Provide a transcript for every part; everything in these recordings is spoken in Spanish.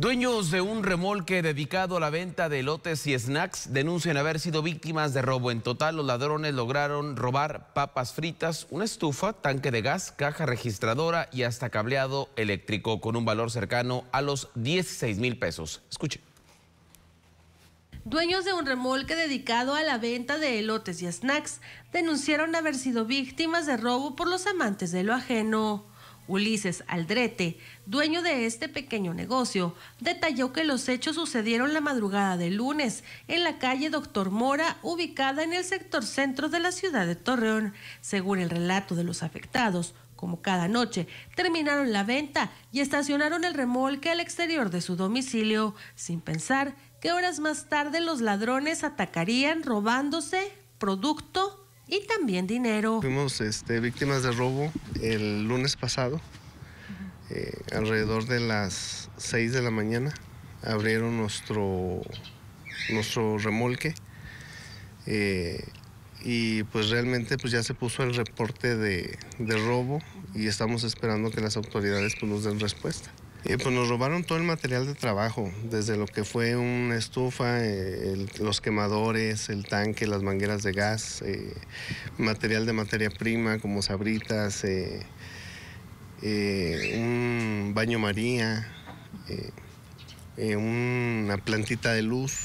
Dueños de un remolque dedicado a la venta de elotes y snacks denuncian haber sido víctimas de robo. En total, los ladrones lograron robar papas fritas, una estufa, tanque de gas, caja registradora y hasta cableado eléctrico con un valor cercano a los 16 mil pesos. Escuche. Dueños de un remolque dedicado a la venta de elotes y snacks denunciaron haber sido víctimas de robo por los amantes de lo ajeno. Ulises Aldrete, dueño de este pequeño negocio, detalló que los hechos sucedieron la madrugada de lunes en la calle Doctor Mora, ubicada en el sector centro de la ciudad de Torreón. Según el relato de los afectados, como cada noche, terminaron la venta y estacionaron el remolque al exterior de su domicilio, sin pensar que horas más tarde los ladrones atacarían robándose producto y también dinero. Fuimos este, víctimas de robo el lunes pasado, eh, alrededor de las 6 de la mañana. Abrieron nuestro, nuestro remolque eh, y pues realmente pues ya se puso el reporte de, robo y estamos esperando que las autoridades pues, nos den respuesta. Eh, pues nos robaron todo el material de trabajo, desde lo que fue una estufa, eh, los quemadores, el tanque, las mangueras de gas, eh, material de materia prima como sabritas, un baño María, una plantita de luz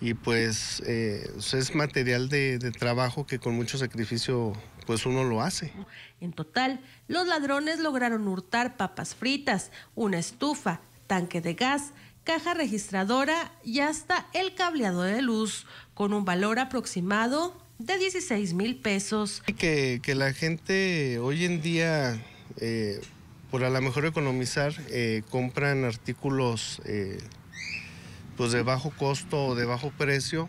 y pues, eh, pues es material de, trabajo que con mucho sacrificio pues uno lo hace. En total, los ladrones lograron hurtar papas fritas, una estufa, tanque de gas, caja registradora y hasta el cableado de luz, con un valor aproximado de 16 mil pesos. Que, que la gente hoy en día, eh, por a lo mejor economizar, eh, compran artículos pues de bajo costo o de bajo precio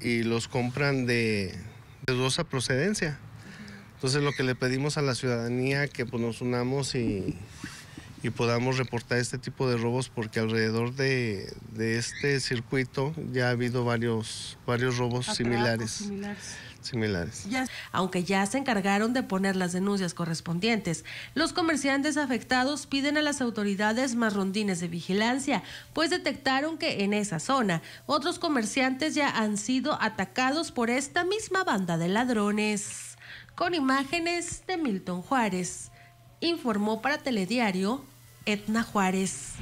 y los compran de, dudosa procedencia. Entonces lo que le pedimos a la ciudadanía que pues, nos unamos y y podamos reportar este tipo de robos porque alrededor de, este circuito ya ha habido varios, varios robos similares, similares. similares. Aunque ya se encargaron de poner las denuncias correspondientes, los comerciantes afectados piden a las autoridades más rondines de vigilancia, pues detectaron que en esa zona otros comerciantes ya han sido atacados por esta misma banda de ladrones. Con imágenes de Milton Juárez informó para Telediario Etna Juárez